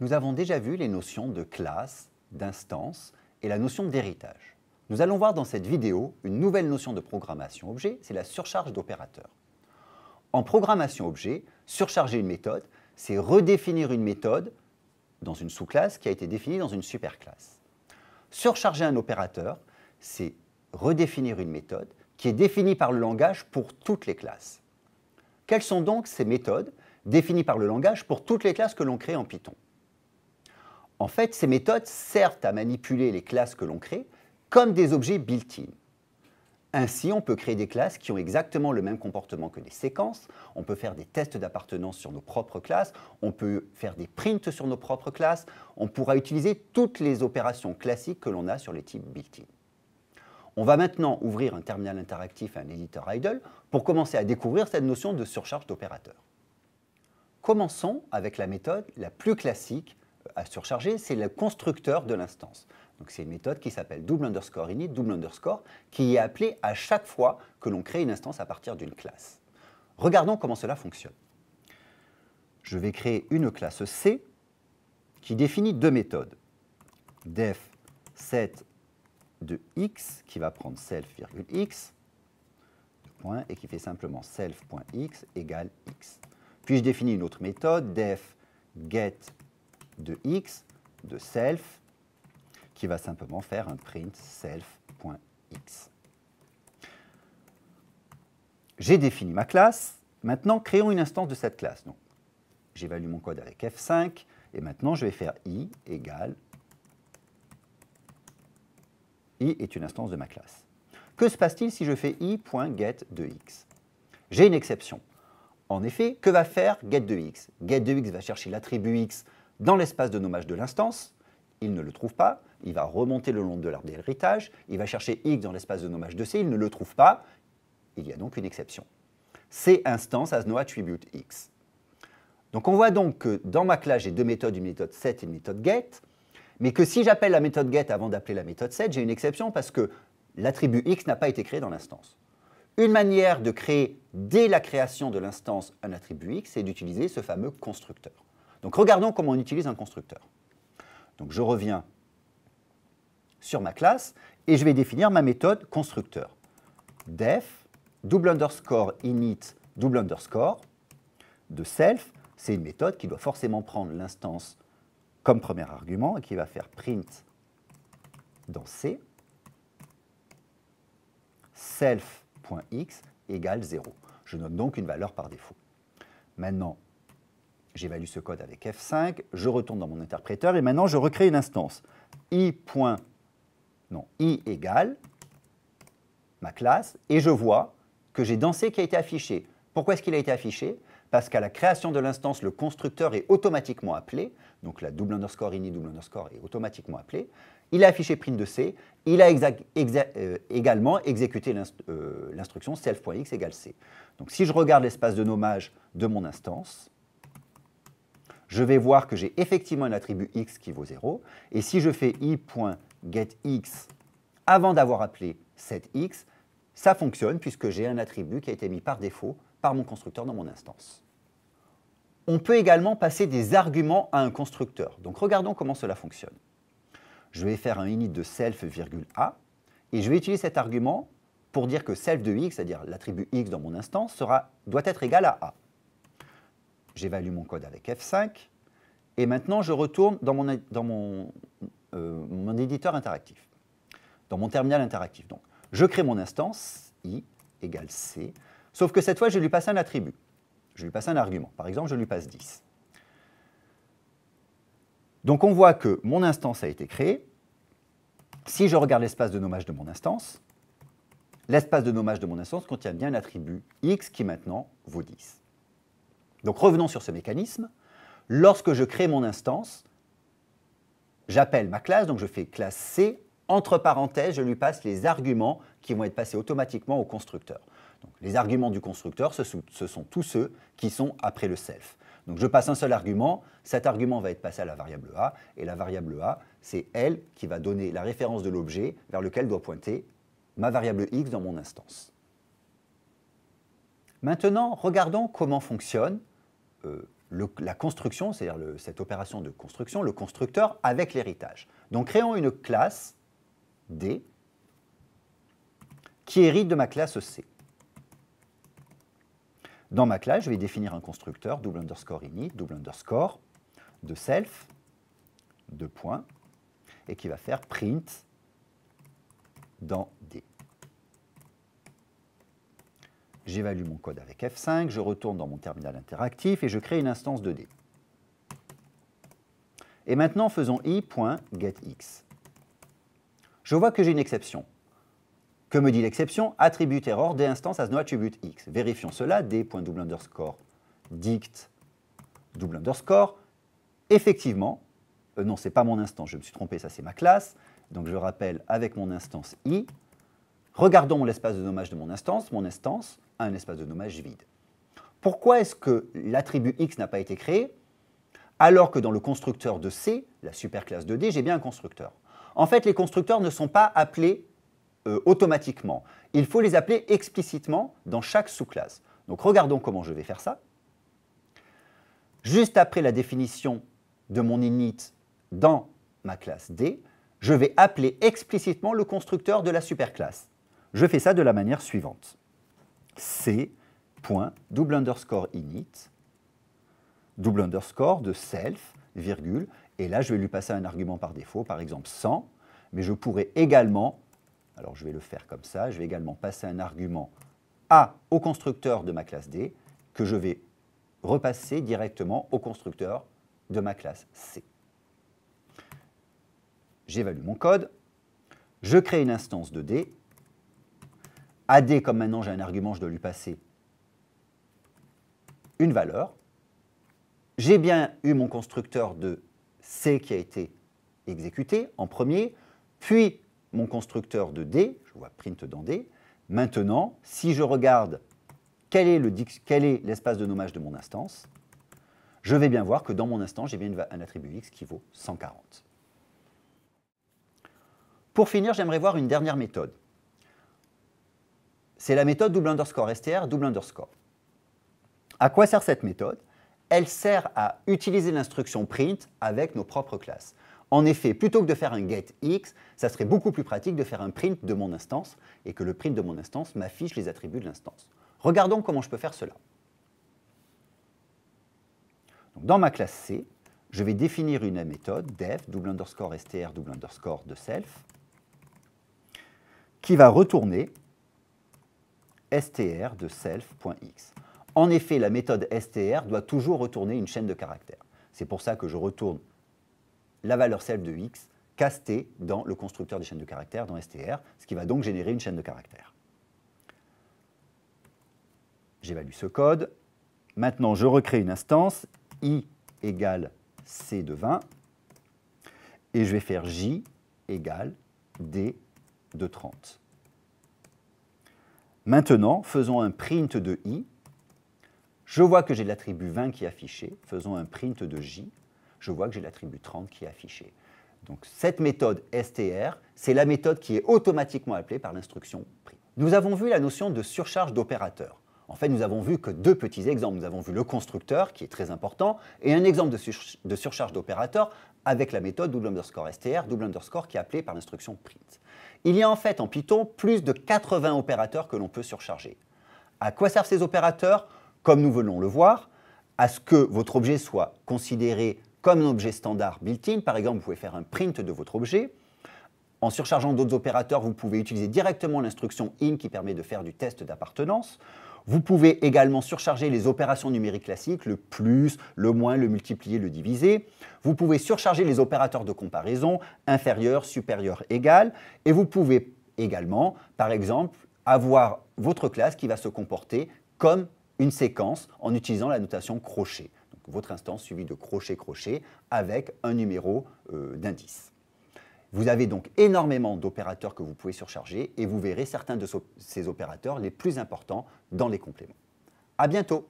Nous avons déjà vu les notions de classe, d'instance et la notion d'héritage. Nous allons voir dans cette vidéo une nouvelle notion de programmation objet, c'est la surcharge d'opérateurs. En programmation objet, surcharger une méthode, c'est redéfinir une méthode dans une sous-classe qui a été définie dans une superclasse. Surcharger un opérateur, c'est redéfinir une méthode qui est définie par le langage pour toutes les classes. Quelles sont donc ces méthodes définies par le langage pour toutes les classes que l'on crée en Python en fait, ces méthodes servent à manipuler les classes que l'on crée comme des objets built-in. Ainsi, on peut créer des classes qui ont exactement le même comportement que des séquences, on peut faire des tests d'appartenance sur nos propres classes, on peut faire des prints sur nos propres classes, on pourra utiliser toutes les opérations classiques que l'on a sur les types built-in. On va maintenant ouvrir un terminal interactif à un éditeur idle pour commencer à découvrir cette notion de surcharge d'opérateurs. Commençons avec la méthode la plus classique à surcharger, c'est le constructeur de l'instance. Donc c'est une méthode qui s'appelle double underscore init, double underscore, qui est appelée à chaque fois que l'on crée une instance à partir d'une classe. Regardons comment cela fonctionne. Je vais créer une classe C qui définit deux méthodes. Def set de x qui va prendre self, point et qui fait simplement self.x égale x. Puis je définis une autre méthode, def get de x de self qui va simplement faire un print self.x. J'ai défini ma classe. Maintenant, créons une instance de cette classe. Donc, j'évalue mon code avec F5 et maintenant je vais faire i égale i est une instance de ma classe. Que se passe-t-il si je fais i.get de x J'ai une exception. En effet, que va faire get de x Get de x va chercher l'attribut x dans l'espace de nommage de l'instance, il ne le trouve pas, il va remonter le long de l'arbre d'héritage, il va chercher x dans l'espace de nommage de c, il ne le trouve pas, il y a donc une exception. C'est instance has no attribute x. Donc on voit donc que dans ma classe, j'ai deux méthodes, une méthode set et une méthode get, mais que si j'appelle la méthode get avant d'appeler la méthode set, j'ai une exception parce que l'attribut x n'a pas été créé dans l'instance. Une manière de créer dès la création de l'instance un attribut x, c'est d'utiliser ce fameux constructeur. Donc regardons comment on utilise un constructeur. Donc je reviens sur ma classe et je vais définir ma méthode constructeur. Def, double underscore init, double underscore, de self, c'est une méthode qui doit forcément prendre l'instance comme premier argument et qui va faire print dans C, self.x égale 0. Je note donc une valeur par défaut. Maintenant, J'évalue ce code avec F5, je retourne dans mon interpréteur et maintenant je recrée une instance. i. non, i égale ma classe et je vois que j'ai dansé qui a été affiché. Pourquoi est-ce qu'il a été affiché Parce qu'à la création de l'instance, le constructeur est automatiquement appelé, donc la double underscore ini double underscore est automatiquement appelé. Il a affiché print de c, il a euh, également exécuté euh, l'instruction self.x égale c. Donc si je regarde l'espace de nommage de mon instance, je vais voir que j'ai effectivement un attribut x qui vaut 0. Et si je fais i.getX avant d'avoir appelé setX, x, ça fonctionne puisque j'ai un attribut qui a été mis par défaut par mon constructeur dans mon instance. On peut également passer des arguments à un constructeur. Donc regardons comment cela fonctionne. Je vais faire un init de self, virgule a, et je vais utiliser cet argument pour dire que self de x, c'est-à-dire l'attribut x dans mon instance, sera, doit être égal à a. J'évalue mon code avec F5. Et maintenant, je retourne dans euh, mon, éditeur interactif, dans mon terminal interactif. Donc, je crée mon instance, i égale c, sauf que cette fois, je lui passe un attribut. Je lui passe un argument. Par exemple, je lui passe 10. Donc, on voit que mon instance a été créée. Si je regarde l'espace de nommage de mon instance, l'espace de nommage de mon instance contient bien l'attribut x qui maintenant vaut 10. Donc revenons sur ce mécanisme. Lorsque je crée mon instance, j'appelle ma classe, donc je fais classe C, entre parenthèses, je lui passe les arguments qui vont être passés automatiquement au constructeur. Donc, les arguments du constructeur, ce sont, ce sont tous ceux qui sont après le self. Donc je passe un seul argument, cet argument va être passé à la variable A, et la variable A, c'est elle qui va donner la référence de l'objet vers lequel doit pointer ma variable X dans mon instance. Maintenant, regardons comment fonctionne euh, la construction, c'est-à-dire cette opération de construction, le constructeur avec l'héritage. Donc créons une classe D qui hérite de ma classe C. Dans ma classe, je vais définir un constructeur, double underscore init, double underscore, de self, de point, et qui va faire print dans D. J'évalue mon code avec F5, je retourne dans mon terminal interactif et je crée une instance de d Et maintenant, faisons i.getX. Je vois que j'ai une exception. Que me dit l'exception Attribute error des instances as no attribute x. Vérifions cela, d.double underscore dict double underscore. Effectivement, euh, non, non, n'est pas mon instance, je me suis trompé, ça c'est ma classe. Donc je rappelle avec mon instance i, Regardons l'espace de nommage de mon instance. Mon instance a un espace de nommage vide. Pourquoi est-ce que l'attribut X n'a pas été créé alors que dans le constructeur de C, la superclasse de D, j'ai bien un constructeur En fait, les constructeurs ne sont pas appelés euh, automatiquement. Il faut les appeler explicitement dans chaque sous-classe. Donc regardons comment je vais faire ça. Juste après la définition de mon init dans ma classe D, je vais appeler explicitement le constructeur de la superclasse. Je fais ça de la manière suivante. C point double underscore init double underscore de self virgule et là je vais lui passer un argument par défaut par exemple 100 mais je pourrais également alors je vais le faire comme ça je vais également passer un argument A au constructeur de ma classe D que je vais repasser directement au constructeur de ma classe C. J'évalue mon code, je crée une instance de D AD, comme maintenant j'ai un argument, je dois lui passer une valeur. J'ai bien eu mon constructeur de C qui a été exécuté en premier, puis mon constructeur de D, je vois print dans D. Maintenant, si je regarde quel est l'espace de nommage de mon instance, je vais bien voir que dans mon instance, j'ai bien un attribut x qui vaut 140. Pour finir, j'aimerais voir une dernière méthode. C'est la méthode double underscore str, double underscore. À quoi sert cette méthode Elle sert à utiliser l'instruction print avec nos propres classes. En effet, plutôt que de faire un get x, ça serait beaucoup plus pratique de faire un print de mon instance et que le print de mon instance m'affiche les attributs de l'instance. Regardons comment je peux faire cela. dans ma classe C, je vais définir une méthode def double underscore str double underscore de self qui va retourner str de self.x. En effet, la méthode str doit toujours retourner une chaîne de caractères. C'est pour ça que je retourne la valeur self de x castée dans le constructeur des chaînes de caractères, dans str, ce qui va donc générer une chaîne de caractères. J'évalue ce code. Maintenant, je recrée une instance, i égale c de 20, et je vais faire j égale d de 30. Maintenant, faisons un print de i. Je vois que j'ai l'attribut 20 qui est affiché. Faisons un print de j. Je vois que j'ai l'attribut 30 qui est affiché. Donc cette méthode str, c'est la méthode qui est automatiquement appelée par l'instruction print. Nous avons vu la notion de surcharge d'opérateur. En fait, nous avons vu que deux petits exemples. Nous avons vu le constructeur, qui est très important, et un exemple de, de surcharge d'opérateur avec la méthode double underscore str, double underscore qui est appelée par l'instruction print. Il y a en fait en Python plus de 80 opérateurs que l'on peut surcharger. À quoi servent ces opérateurs Comme nous venons le voir, à ce que votre objet soit considéré comme un objet standard built-in. Par exemple, vous pouvez faire un print de votre objet. En surchargeant d'autres opérateurs, vous pouvez utiliser directement l'instruction in qui permet de faire du test d'appartenance. Vous pouvez également surcharger les opérations numériques classiques, le plus, le moins, le multiplier, le diviser. Vous pouvez surcharger les opérateurs de comparaison, inférieur, supérieur, égal. Et vous pouvez également, par exemple, avoir votre classe qui va se comporter comme une séquence en utilisant la notation crochet. votre instance suivie de crochet-crochet avec un numéro euh, d'indice. Vous avez donc énormément d'opérateurs que vous pouvez surcharger et vous verrez certains de ces opérateurs les plus importants dans les compléments. À bientôt!